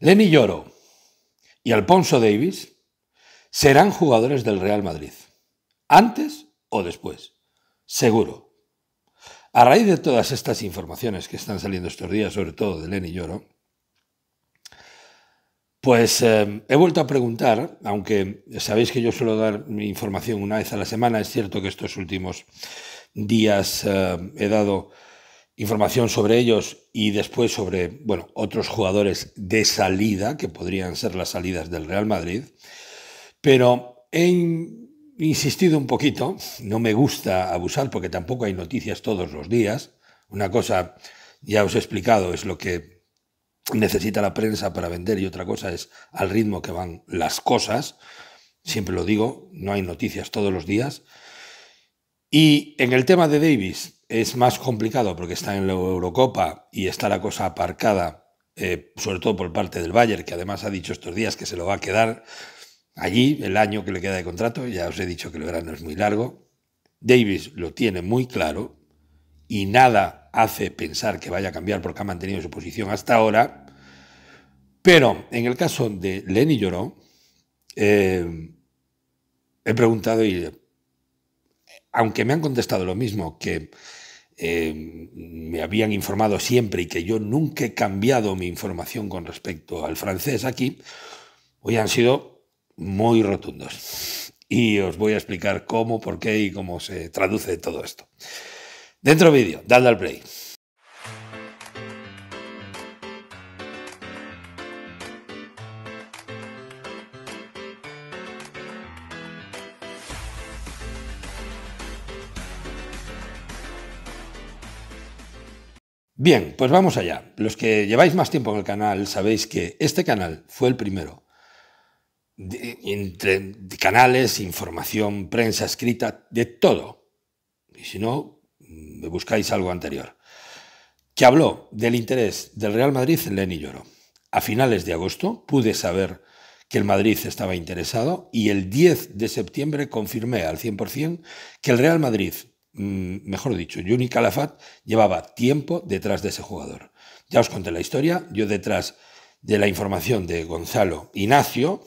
Lenny Lloro y Alfonso Davis serán jugadores del Real Madrid, antes o después, seguro. A raíz de todas estas informaciones que están saliendo estos días, sobre todo de Lenny Lloro, pues em, he vuelto a preguntar, aunque sabéis que yo suelo dar mi información una vez a la semana, es cierto que estos últimos días em, he dado información sobre ellos y después sobre bueno, otros jugadores de salida, que podrían ser las salidas del Real Madrid. Pero he insistido un poquito, no me gusta abusar porque tampoco hay noticias todos los días. Una cosa, ya os he explicado, es lo que necesita la prensa para vender y otra cosa es al ritmo que van las cosas. Siempre lo digo, no hay noticias todos los días. Y en el tema de Davis, es más complicado porque está en la Eurocopa y está la cosa aparcada, eh, sobre todo por parte del Bayern, que además ha dicho estos días que se lo va a quedar allí el año que le queda de contrato. Ya os he dicho que el verano es muy largo. Davis lo tiene muy claro y nada hace pensar que vaya a cambiar porque ha mantenido su posición hasta ahora. Pero en el caso de Lenny Lloró, eh, he preguntado y eh, aunque me han contestado lo mismo, que Em, me habían informado siempre y que yo nunca he cambiado mi información con respecto al francés aquí, hoy han sido muy rotundos. Y os voy a explicar cómo, por qué y cómo se traduce todo esto. Dentro vídeo, dadle al play. Bien, pues vamos allá. Los que lleváis más tiempo en el canal sabéis que este canal fue el primero. entre canales, información, prensa escrita, de todo. Y si no, me buscáis algo anterior. Que habló del interés del Real Madrid en Lenny Lloro. A finales de agosto pude saber que el Madrid estaba interesado y el 10 de septiembre confirmé al 100% que el Real Madrid Mm, mejor dicho, Juni Calafat llevaba tiempo detrás de ese jugador. Ya os conté la historia, yo detrás de la información de Gonzalo Ignacio,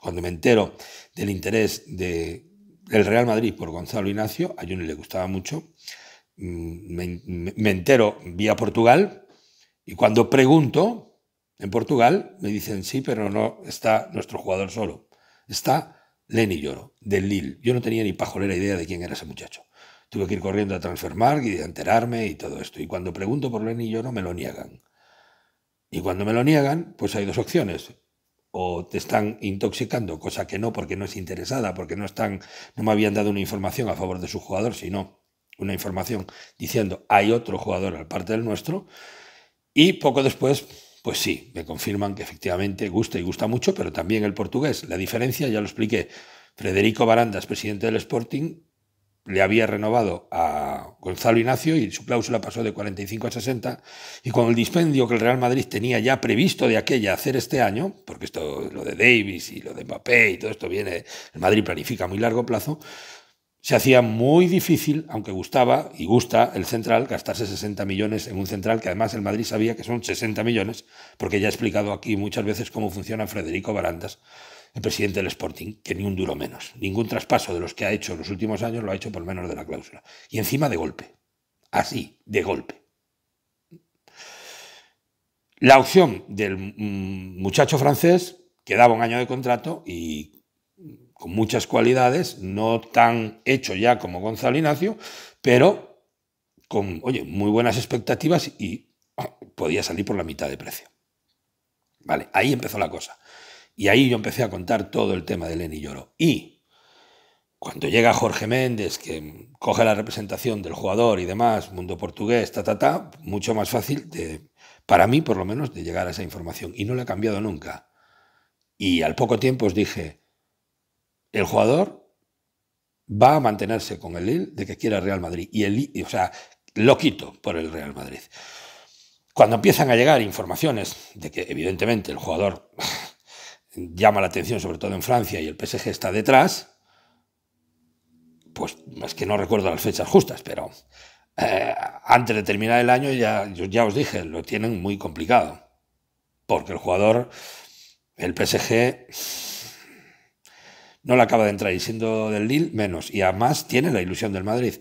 cuando me entero del interés de, del Real Madrid por Gonzalo Ignacio, a Juni le gustaba mucho, mm, me, me entero vía Portugal y cuando pregunto en Portugal me dicen sí, pero no está nuestro jugador solo, está Lenny Lloro, del Lille. Yo no tenía ni pajolera idea de quién era ese muchacho. Tuve que ir corriendo a transfermar y a enterarme y todo esto. Y cuando pregunto por Lenny Lloro me lo niegan. Y cuando me lo niegan, pues hay dos opciones. O te están intoxicando, cosa que no, porque no es interesada, porque no están, no me habían dado una información a favor de su jugador, sino una información diciendo hay otro jugador al parte del nuestro. Y poco después pues sí, me confirman que efectivamente gusta y gusta mucho, pero también el portugués. La diferencia ya lo expliqué. Federico Barandas, presidente del Sporting, le había renovado a Gonzalo Ignacio y su cláusula pasó de 45 a 60 y con el dispendio que el Real Madrid tenía ya previsto de aquella hacer este año, porque esto lo de Davis y lo de Mbappé y todo esto viene, el Madrid planifica a muy largo plazo, se hacía muy difícil, aunque gustaba y gusta el central, gastarse 60 millones en un central que además el Madrid sabía que son 60 millones, porque ya he explicado aquí muchas veces cómo funciona Federico Barandas, el presidente del Sporting, que ni un duro menos. Ningún traspaso de los que ha hecho en los últimos años lo ha hecho por menos de la cláusula. Y encima de golpe. Así, de golpe. La opción del mm, muchacho francés quedaba un año de contrato y con muchas cualidades, no tan hecho ya como Gonzalo Ignacio, pero con, oye, muy buenas expectativas y ah, podía salir por la mitad de precio. Vale, ahí empezó la cosa. Y ahí yo empecé a contar todo el tema de Lenny Lloro. Y cuando llega Jorge Méndez, que coge la representación del jugador y demás, mundo portugués, ta, ta, ta, mucho más fácil, de, para mí por lo menos, de llegar a esa información. Y no la he cambiado nunca. Y al poco tiempo os dije, el jugador va a mantenerse con el Lille de que quiera el Real Madrid. Y el, o sea, lo quito por el Real Madrid. Cuando empiezan a llegar informaciones de que evidentemente el jugador llama la atención, sobre todo en Francia, y el PSG está detrás, pues es que no recuerdo las fechas justas, pero eh, antes de terminar el año ya, ya os dije, lo tienen muy complicado, porque el jugador, el PSG, no le acaba de entrar y siendo del Lille menos. Y además tiene la ilusión del Madrid.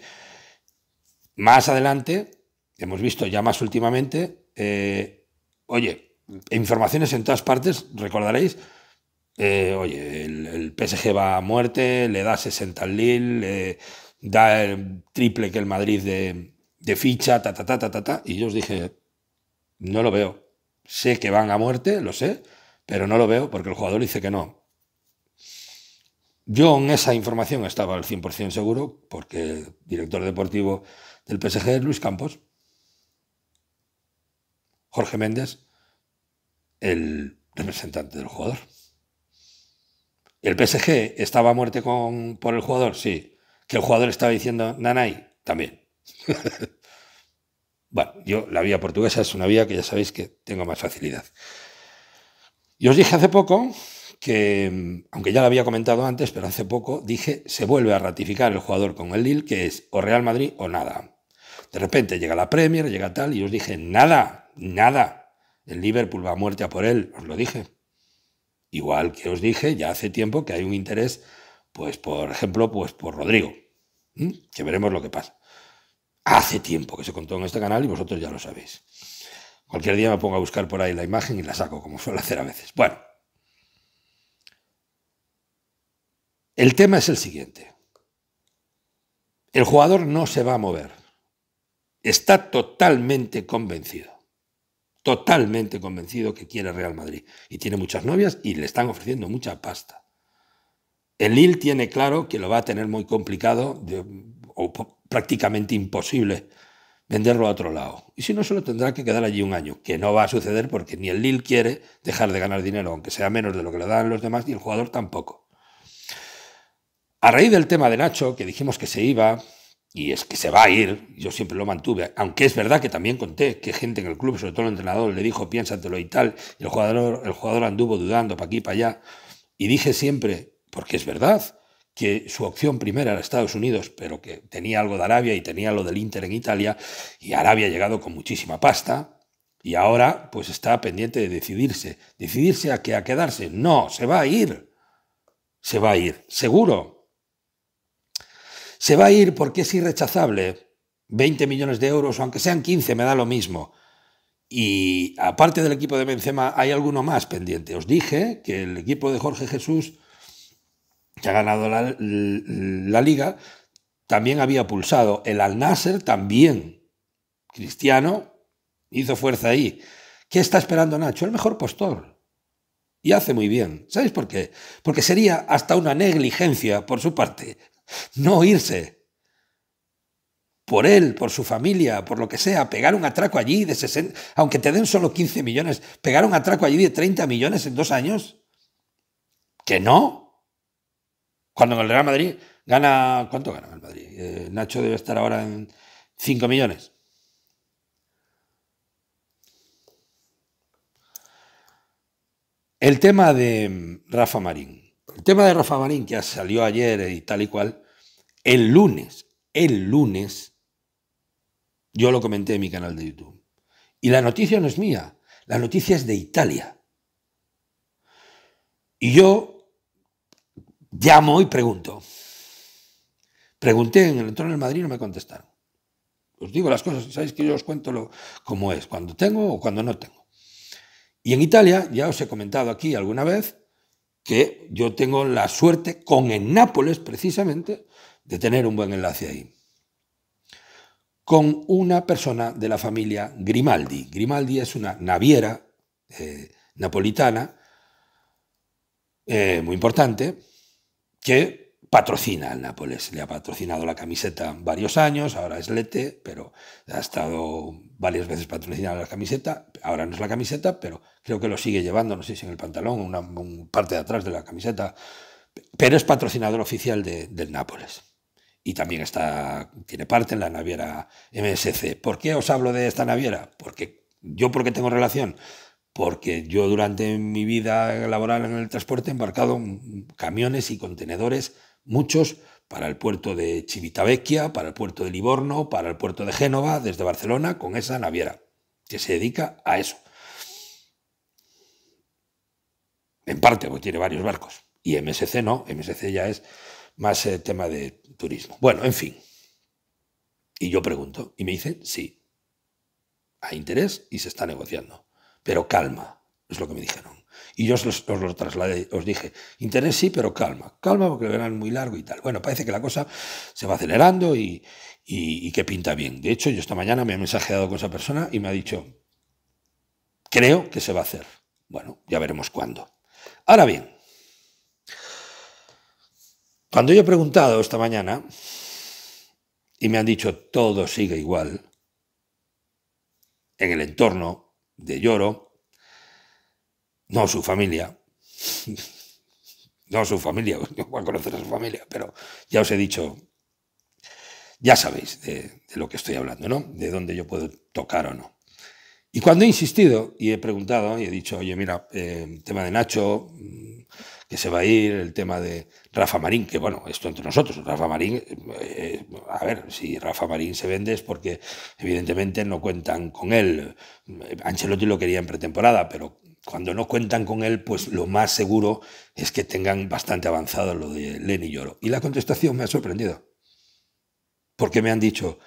Más adelante, hemos visto ya más últimamente, eh, oye, informaciones en todas partes, recordaréis, eh, oye, el, PSG va a muerte, le da 60 al Lille, le da el triple que el Madrid de, ficha, ta, ta, ta, ta, ta, ta. Y yo os dije, no lo veo. Sé que van a muerte, lo sé, pero no lo veo porque el jugador dice que no. Yo en esa información estaba al 100% seguro, porque el director deportivo del PSG es Luis Campos. Jorge Méndez, el representante del jugador. ¿El PSG estaba a muerte por el jugador? Sí. ¿Que el jugador estaba diciendo Nanay? También. bueno, yo la vía portuguesa es una vía que ya sabéis que tengo más facilidad. Yo os dije hace poco que, aunque ya lo había comentado antes, pero hace poco, dije, se vuelve a ratificar el jugador con el Lille, que es o Real Madrid o nada. De repente llega la Premier, llega tal, y os dije, nada, nada. El Liverpool va a muerte a por él, os lo dije. Igual que os dije ya hace tiempo que hay un interés, pues por ejemplo, pues por Rodrigo, que veremos lo que pasa. Hace tiempo que se contó en este canal y vosotros ya lo sabéis. Cualquier día me pongo a buscar por ahí la imagen y la saco, como suelo hacer a veces. Bueno, El tema es el siguiente. El jugador no se va a mover. Está totalmente convencido. Totalmente convencido que quiere Real Madrid. Y tiene muchas novias y le están ofreciendo mucha pasta. El Lille tiene claro que lo va a tener muy complicado o prácticamente imposible venderlo a otro lado. Y si no, solo tendrá que quedar allí un año, que no va a suceder porque ni el Lille quiere dejar de ganar dinero, aunque sea menos de lo que le dan los demás, ni el jugador tampoco. A raíz del tema de Nacho, que dijimos que se iba, y es que se va a ir, yo siempre lo mantuve, aunque es verdad que también conté que gente en el club, sobre todo el entrenador, le dijo piénsatelo y tal, y el jugador, el jugador anduvo dudando para aquí, para allá, y dije siempre, porque es verdad, que su opción primera era Estados Unidos, pero que tenía algo de Arabia y tenía lo del Inter en Italia, y Arabia ha llegado con muchísima pasta, y ahora pues está pendiente de decidirse. ¿Decidirse a, que, a quedarse? No, se va a ir. Se va a ir, seguro se va a ir porque es irrechazable. 20 millones de euros, o aunque sean 15, me da lo mismo. Y aparte del equipo de Benzema, hay alguno más pendiente. Os dije que el equipo de Jorge Jesús, que ha ganado la, liga, también había pulsado. El Al-Nasser también. Cristiano hizo fuerza ahí. ¿Qué está esperando Nacho? El mejor postor. Y hace muy bien. ¿Sabéis por qué? Porque sería hasta una negligencia por su parte no irse. Por él, por su familia, por lo que sea, pegar un atraco allí de 60, aunque te den solo 15 millones, pegar un atraco allí de 30 millones en dos años. Que no. Cuando el Real Madrid gana, ¿cuánto gana el Madrid? Eh, Nacho debe estar ahora en 5 millones. El tema de Rafa Marín el tema de Rafa Marín, que salió ayer eh, y tal y cual, el lunes, el lunes, yo lo comenté en mi canal de YouTube. Y la noticia no es mía, la noticia es de Italia. Y yo llamo y pregunto. Pregunté en el entorno del Madrid y no me contestaron. Os digo las cosas, sabéis que yo os cuento lo, como es, cuando tengo o cuando no tengo. Y en Italia, ya os he comentado aquí alguna vez, que yo tengo la suerte con el Nápoles precisamente de tener un buen enlace ahí. Con una persona de la familia Grimaldi. Grimaldi es una naviera eh, napolitana eh, muy importante que patrocina al Nápoles. Le ha patrocinado la camiseta varios años, ahora es Lete, pero ha estado varias veces patrocinando la camiseta. Ahora no es la camiseta, pero creo que lo sigue llevando, no sé si en el pantalón, una, parte de atrás de la camiseta. Pero es patrocinador oficial del Nápoles. Y también está, tiene parte en la naviera MSC. ¿Por qué os hablo de esta naviera? Porque yo porque tengo relación porque yo durante mi vida laboral en el transporte he embarcado camiones y contenedores muchos para el puerto de Civitavecchia, para el puerto de Livorno, para el puerto de Génova, desde Barcelona, con esa naviera, que se dedica a eso. En parte, porque tiene varios barcos. Y MSC no, MSC ya es más eh, tema de turismo. Bueno, en fin. Y yo pregunto, y me dicen, sí, hay interés y se está negociando. Pero calma, es lo que me dijeron. Y yo os, lo trasladé, os dije, interés sí, pero calma, calma porque lo verán muy largo y tal. Bueno, parece que la cosa se va acelerando y, y que pinta bien. De hecho, yo esta mañana me he mensajeado con esa persona y me ha dicho, creo que se va a hacer. Bueno, ya veremos cuándo. Ahora bien, cuando yo he preguntado esta mañana y me han dicho todo sigue igual, en el entorno de Lloro, no su familia. No su familia, no voy a conocer a su familia, pero ya os he dicho, ya sabéis de, lo que estoy hablando, ¿no? De dónde yo puedo tocar o no. Y cuando he insistido y he preguntado y he dicho, oye, mira, el eh, tema de Nacho, mm, que se va a ir, el tema de Rafa Marín, que bueno, esto entre nosotros, Rafa Marín, eh, a ver, si Rafa Marín se vende es porque evidentemente no cuentan con él. Ancelotti lo quería en pretemporada, pero cuando no cuentan con él, pues lo más seguro es que tengan bastante avanzado lo de Lenny Lloro. Y la contestación me ha sorprendido. Porque me han dicho,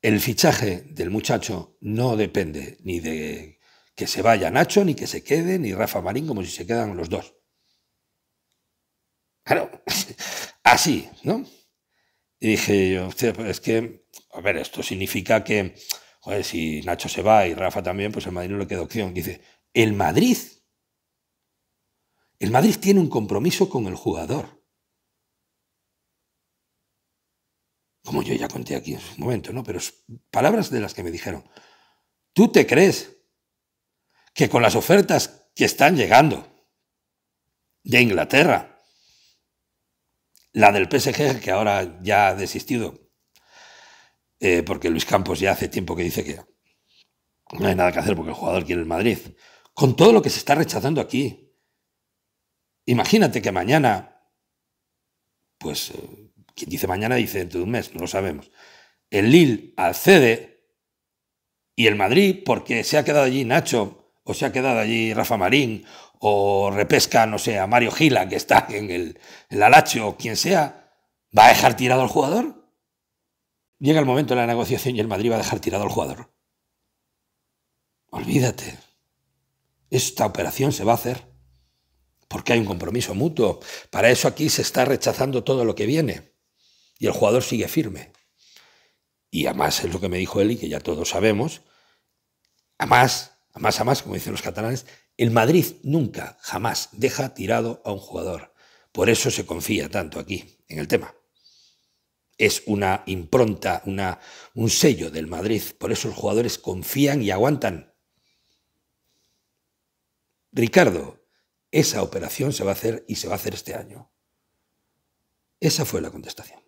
el fichaje del muchacho no depende ni de que se vaya Nacho, ni que se quede, ni Rafa Marín, como si se quedan los dos. Claro, así, ¿no? Y dije yo, pues es que, a ver, esto significa que, joder, si Nacho se va y Rafa también, pues el Madrid no le queda opción. dice, el Madrid. El Madrid tiene un compromiso con el jugador. Como yo ya conté aquí en su momento, ¿no? Pero palabras de las que me dijeron. ¿Tú te crees que con las ofertas que están llegando de Inglaterra, la del PSG, que ahora ya ha desistido, eh, porque Luis Campos ya hace tiempo que dice que no hay nada que hacer porque el jugador quiere el Madrid, con todo lo que se está rechazando aquí. Imagínate que mañana, pues eh, quien dice mañana dice dentro de un mes, no lo sabemos. El Lille accede y el Madrid, porque se ha quedado allí Nacho, o se ha quedado allí Rafa Marín, o repesca, no sé, a Mario Gila, que está en el, el Alacho, o quien sea, ¿va a dejar tirado al jugador? Llega el momento de la negociación y el Madrid va a dejar tirado al jugador. Olvídate. Esta operación se va a hacer porque hay un compromiso mutuo. Para eso aquí se está rechazando todo lo que viene y el jugador sigue firme. Y además es lo que me dijo él y que ya todos sabemos, a más, a más, a más, como dicen los catalanes, el Madrid nunca, jamás deja tirado a un jugador. Por eso se confía tanto aquí, en el tema. Es una impronta, una, un sello del Madrid. Por eso los jugadores confían y aguantan. Ricardo, esa operación se va a hacer y se va a hacer este año. Esa fue la contestación.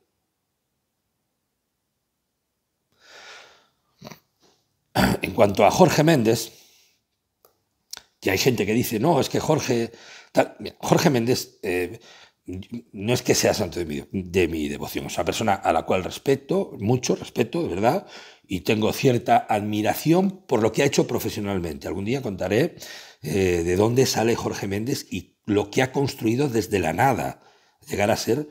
En cuanto a Jorge Méndez, que hay gente que dice, no, es que Jorge... Jorge Méndez eh, no es que sea santo de mi devoción, es una persona a la cual respeto, mucho respeto, de verdad, y tengo cierta admiración por lo que ha hecho profesionalmente. Algún día contaré eh, de dónde sale Jorge Méndez y lo que ha construido desde la nada, llegar a ser,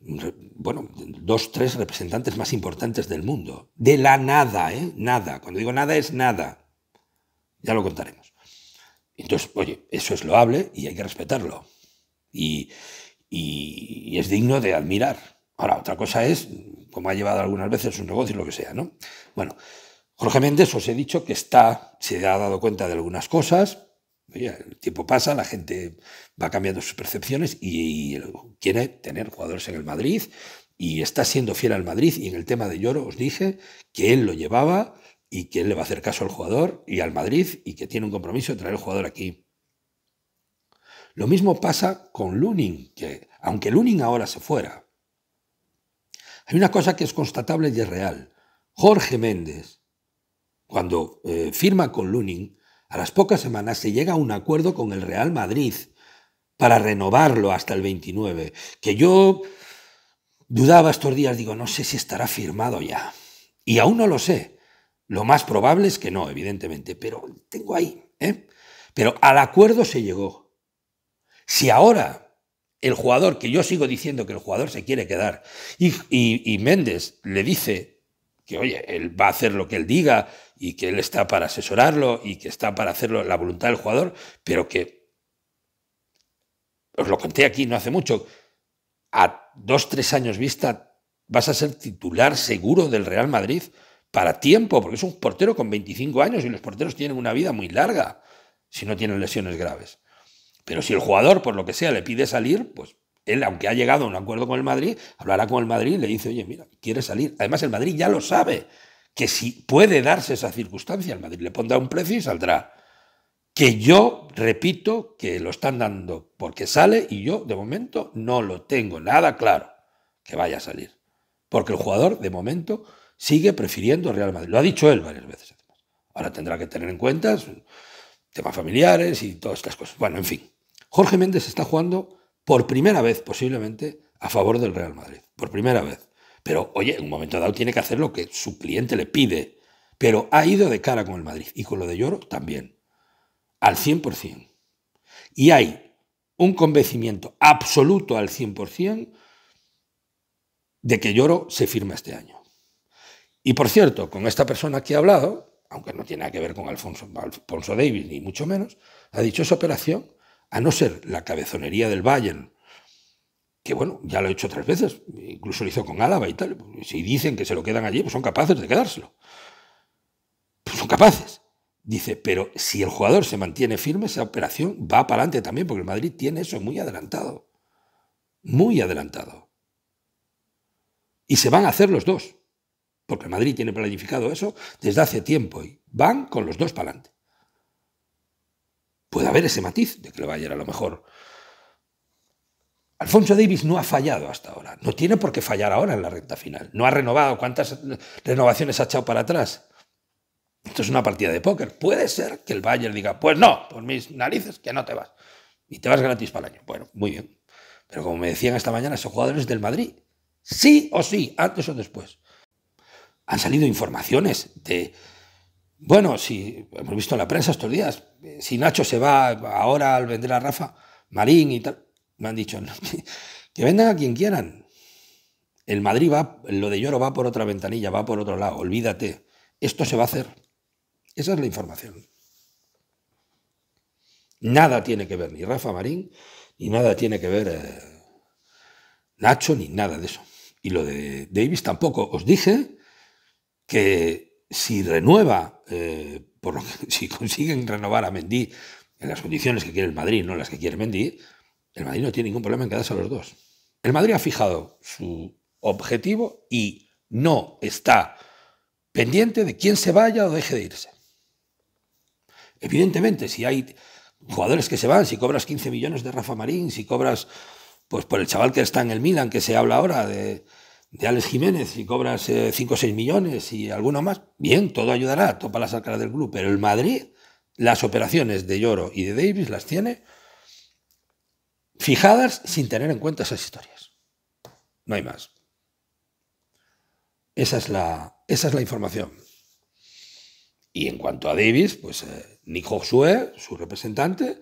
mm, bueno, dos, tres representantes más importantes del mundo. De la nada, ¿eh? Nada. Cuando digo nada es nada. Ya lo contaremos. Entonces, oye, eso es loable y hay que respetarlo. Y, es digno de admirar. Ahora, otra cosa es como ha llevado algunas veces su negocio y lo que sea, ¿no? Bueno, Jorge Méndez, os he dicho que está, se ha dado cuenta de algunas cosas. el tiempo pasa, la gente va cambiando sus percepciones y, quiere tener jugadores en el Madrid y está siendo fiel al Madrid. Y en el tema de Lloro os dije que él lo llevaba y que él le va a hacer caso al jugador y al Madrid y que tiene un compromiso de traer al jugador aquí. Lo mismo pasa con Lunin, que aunque Lunin ahora se fuera, hay una cosa que es constatable y es real. Jorge Méndez cuando eh, firma con Lunin, a las pocas semanas se llega a un acuerdo con el Real Madrid para renovarlo hasta el 29, que yo dudaba estos días, digo, no sé si estará firmado ya. Y aún no lo sé. Lo más probable es que no, evidentemente, pero tengo ahí. ¿eh? Pero al acuerdo se llegó. Si ahora el jugador, que yo sigo diciendo que el jugador se quiere quedar, y, y Méndez le dice que, oye, él va a hacer lo que él diga, y que él está para asesorarlo y que está para hacerlo la voluntad del jugador, pero que, os lo conté aquí no hace mucho, a dos, tres años vista vas a ser titular seguro del Real Madrid para tiempo, porque es un portero con 25 años y los porteros tienen una vida muy larga si no tienen lesiones graves. Pero si el jugador, por lo que sea, le pide salir, pues él, aunque ha llegado a un acuerdo con el Madrid, hablará con el Madrid y le dice, oye, mira, quiere salir. Además, el Madrid ya lo sabe, que si puede darse esa circunstancia, el Madrid le pondrá un precio y saldrá. Que yo repito que lo están dando porque sale y yo de momento no lo tengo nada claro que vaya a salir. Porque el jugador de momento sigue prefiriendo Real Madrid. Lo ha dicho él varias veces. Ahora tendrá que tener en cuenta temas familiares y todas estas cosas. Bueno, en fin. Jorge Méndez está jugando por primera vez posiblemente a favor del Real Madrid. Por primera vez. Pero oye, en un momento dado tiene que hacer lo que su cliente le pide. Pero ha ido de cara con el Madrid y con lo de Lloro también. Al 100%. Y hay un convencimiento absoluto al 100% de que Lloro se firma este año. Y por cierto, con esta persona que ha hablado, aunque no tiene nada que ver con Alfonso, Alfonso Davis, ni mucho menos, ha dicho esa operación, a no ser la cabezonería del Bayern que bueno, ya lo he hecho tres veces, incluso lo hizo con Álava y tal. Pues, si dicen que se lo quedan allí, pues son capaces de quedárselo. Pues son capaces. Dice, pero si el jugador se mantiene firme, esa operación va para adelante también, porque el Madrid tiene eso muy adelantado. Muy adelantado. Y se van a hacer los dos, porque el Madrid tiene planificado eso desde hace tiempo y van con los dos para adelante. Puede haber ese matiz de que le vaya a, ir a lo mejor Alfonso Davis no ha fallado hasta ahora, no tiene por qué fallar ahora en la recta final. No ha renovado, ¿cuántas renovaciones ha echado para atrás? Esto es una partida de póker. Puede ser que el Bayern diga, pues no, por mis narices que no te vas. Y te vas gratis para el año. Bueno, muy bien. Pero como me decían esta mañana, esos jugadores del Madrid. Sí o sí, antes o después. Han salido informaciones de, bueno, si hemos visto en la prensa estos días, eh, si Nacho se va ahora al vender a Rafa, Marín y tal. Me han dicho, que vendan a quien quieran. El Madrid va, lo de Lloro va por otra ventanilla, va por otro lado, olvídate. Esto se va a hacer. Esa es la información. Nada tiene que ver ni Rafa Marín, ni nada tiene que ver eh, Nacho, ni nada de eso. Y lo de Davis tampoco. Os dije que si renueva, eh, si consiguen renovar a Mendy en las condiciones que quiere el Madrid, no las que quiere Mendy, el Madrid no tiene ningún problema en quedarse a los dos. El Madrid ha fijado su objetivo y no está pendiente de quién se vaya o deje de irse. Evidentemente, si hay jugadores que se van, si cobras 15 millones de Rafa Marín, si cobras pues por el chaval que está en el Milan, que se habla ahora de, de Alex Jiménez, si cobras 5 eh, o 6 millones y alguno más, bien, todo ayudará, topa la sacar del club, pero el Madrid las operaciones de Lloro y de Davis las tiene fijadas sin tener en cuenta esas historias. No hay más. Esa es la, esa es la información. Y en cuanto a Davis, pues ni eh, Nick su representante,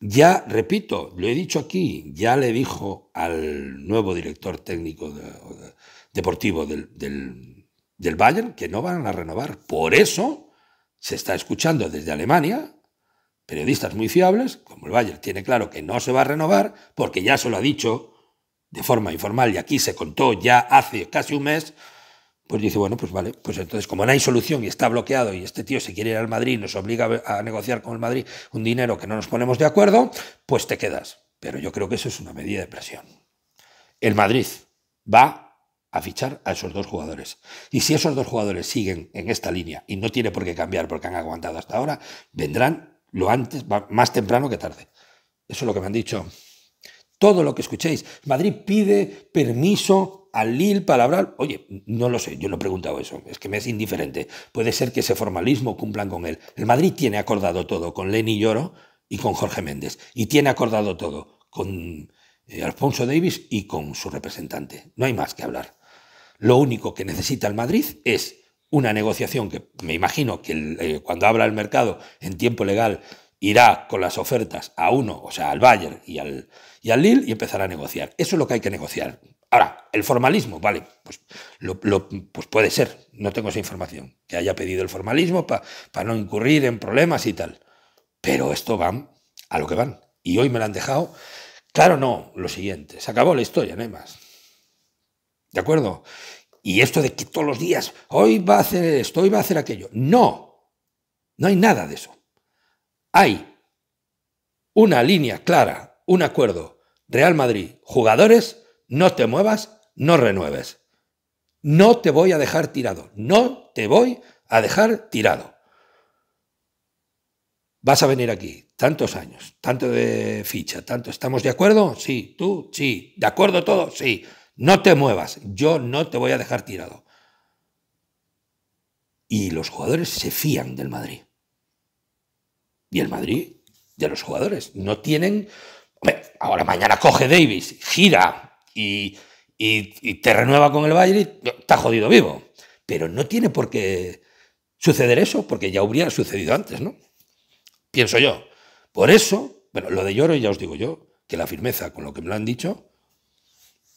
ya, repito, lo he dicho aquí, ya le dijo al nuevo director técnico deportivo del, del Bayern que no van a renovar. Por eso se está escuchando desde Alemania periodistas muy fiables, como el Bayer tiene claro que no se va a renovar, porque ya se lo ha dicho de forma informal y aquí se contó ya hace casi un mes, pues dice, bueno, pues vale, pues entonces como no hay solución y está bloqueado y este tío se quiere ir al Madrid y nos obliga a negociar con el Madrid un dinero que no nos ponemos de acuerdo, pues te quedas. Pero yo creo que eso es una medida de presión. El Madrid va a fichar a esos dos jugadores. Y si esos dos jugadores siguen en esta línea y no tiene por qué cambiar porque han aguantado hasta ahora, vendrán lo antes, más temprano que tarde. Eso es lo que me han dicho. Todo lo que escuchéis. Madrid pide permiso al Lille para Oye, no lo sé, yo no he preguntado eso. Es que me es indiferente. Puede ser que ese formalismo cumplan con él. El Madrid tiene acordado todo con Lenny Lloro y con Jorge Méndez. Y tiene acordado todo con eh, Alfonso Davis y con su representante. No hay más que hablar. Lo único que necesita el Madrid es una negociación que me imagino que eh, cuando abra el mercado en tiempo legal irá con las ofertas a uno, o sea, al Bayern y al, y al Lille y empezará a negociar. Eso es lo que hay que negociar. Ahora, el formalismo, vale, pues, lo, pues puede ser, no tengo esa información, que haya pedido el formalismo para no incurrir en problemas y tal. Pero esto van a lo que van. Y hoy me lo han dejado. Claro, no, lo siguiente, se acabó la historia, no hay más. ¿De acuerdo? Y esto de que todos los días, hoy va a hacer esto, hoy va a hacer aquello. No, no hay nada de eso. Hay una línea clara, un acuerdo. Real Madrid, jugadores, no te muevas, no renueves. No te voy a dejar tirado, no te voy a dejar tirado. Vas a venir aquí, tantos años, tanto de ficha, tanto. ¿Estamos de acuerdo? Sí, tú, sí. ¿De acuerdo todo? Sí. No te muevas, yo no te voy a dejar tirado. Y los jugadores se fían del Madrid. Y el Madrid de los jugadores. No tienen... ahora mañana coge Davis, gira y, te renueva con el baile. está jodido vivo. Pero no tiene por qué suceder eso porque ya hubiera sucedido antes, ¿no? Pienso yo. Por eso, bueno, lo de lloro ya os digo yo, que la firmeza con lo que me lo han dicho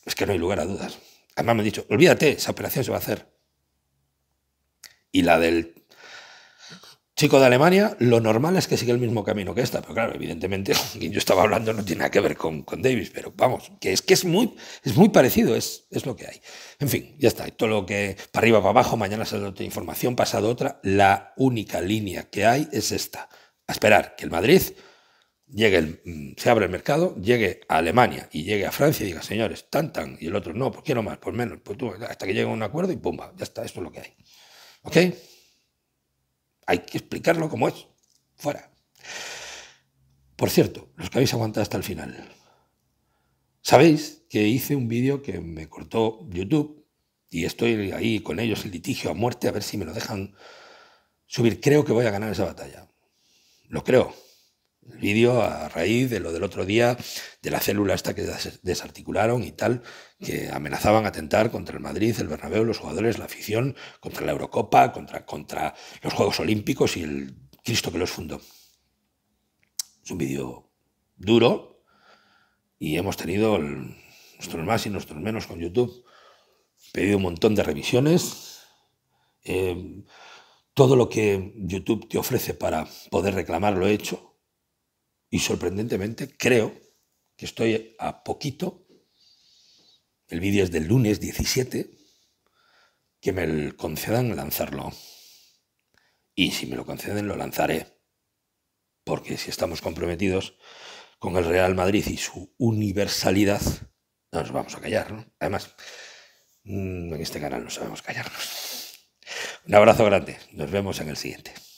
es que no hay lugar a dudas. Además me han dicho, olvídate, esa operación se va a hacer. Y la del chico de Alemania, lo normal es que siga el mismo camino que esta. Pero claro, evidentemente, quien yo estaba hablando no tiene nada que ver con, Davis, pero vamos, que es que es muy, es muy parecido, es, es lo que hay. En fin, ya está. Todo lo que para arriba, para abajo, mañana sale otra información, pasado otra. La única línea que hay es esta. A esperar que el Madrid Mm, se abre el mercado, llegue a Alemania y llegue a Francia y diga, señores, tan, tan, y el otro, no, pues quiero más, por menos, pues hasta que llegue a un acuerdo y pumba, ya está, esto es lo que hay. ¿Ok? Hay que explicarlo como es, fuera. Por cierto, los que habéis aguantado hasta el final, sabéis que hice un vídeo que me cortó YouTube y estoy ahí con ellos el litigio a muerte a ver si me lo dejan subir. Creo que voy a ganar esa batalla. Lo creo, el vídeo a raíz de lo del otro día, de la célula esta que desarticularon y tal, que amenazaban atentar contra el Madrid, el Bernabéu, los jugadores, la afición, contra la Eurocopa, contra, contra los Juegos Olímpicos y el Cristo que los fundó. Es un vídeo duro y hemos tenido nuestros más y nuestros menos con YouTube. He pedido un montón de revisiones. Eh, todo lo que YouTube te ofrece para poder reclamar lo he hecho y sorprendentemente creo que estoy a poquito, el vídeo es del lunes 17, que me concedan lanzarlo. Y si me lo conceden, lo lanzaré. Porque si estamos comprometidos con el Real Madrid y su universalidad, nos vamos a callar. ¿no? Además, mm, en este canal no sabemos callarnos. Un abrazo grande. Nos vemos en el siguiente.